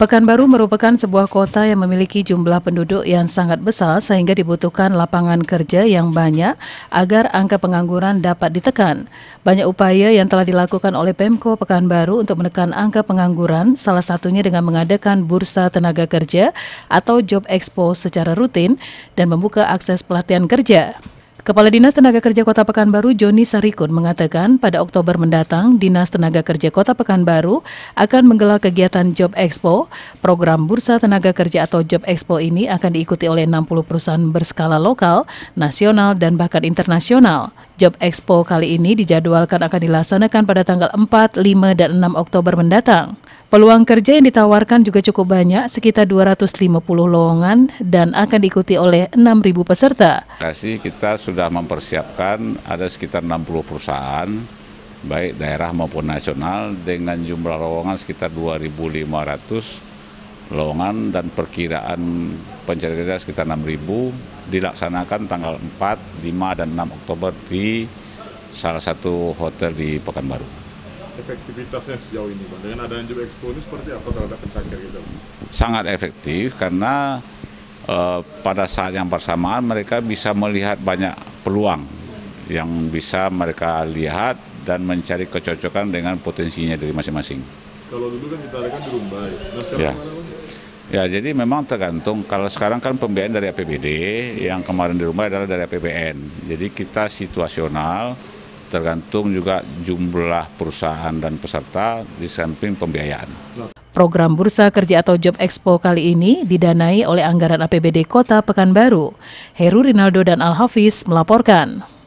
Pekanbaru merupakan sebuah kota yang memiliki jumlah penduduk yang sangat besar sehingga dibutuhkan lapangan kerja yang banyak agar angka pengangguran dapat ditekan. Banyak upaya yang telah dilakukan oleh Pemko Pekanbaru untuk menekan angka pengangguran, salah satunya dengan mengadakan bursa tenaga kerja atau job expo secara rutin dan membuka akses pelatihan kerja. Kepala Dinas Tenaga Kerja Kota Pekanbaru Joni Sarikun mengatakan pada Oktober mendatang Dinas Tenaga Kerja Kota Pekanbaru akan menggelar kegiatan Job Expo. Program Bursa Tenaga Kerja atau Job Expo ini akan diikuti oleh 60 perusahaan berskala lokal, nasional, dan bahkan internasional. Job Expo kali ini dijadwalkan akan dilaksanakan pada tanggal 4, 5, dan 6 Oktober mendatang. Peluang kerja yang ditawarkan juga cukup banyak, sekitar 250 lowongan dan akan diikuti oleh 6.000 peserta. Kasih kita sudah mempersiapkan ada sekitar 60 perusahaan, baik daerah maupun nasional dengan jumlah lowongan sekitar 2.500 lowongan dan perkiraan pencari kerja sekitar 6.000 dilaksanakan tanggal 4, 5, dan 6 Oktober di salah satu hotel di Pekanbaru. Efektivitasnya sejauh ini, Bang, dengan adanya job expo ini seperti apa terhadap pencari kerja? Sangat efektif karena eh, pada saat yang bersamaan mereka bisa melihat banyak peluang yang bisa mereka lihat dan mencari kecocokan dengan potensinya dari masing-masing. Kalau dulu kan kita lihat kan di Rumbai, nah sekarang ya. mana Ya jadi memang tergantung kalau sekarang kan pembiayaan dari APBD yang kemarin di rumah adalah dari APBN. Jadi kita situasional tergantung juga jumlah perusahaan dan peserta di samping pembiayaan. Program Bursa Kerja atau Job Expo kali ini didanai oleh anggaran APBD Kota Pekanbaru. Heru Rinaldo dan Al Hafiz melaporkan.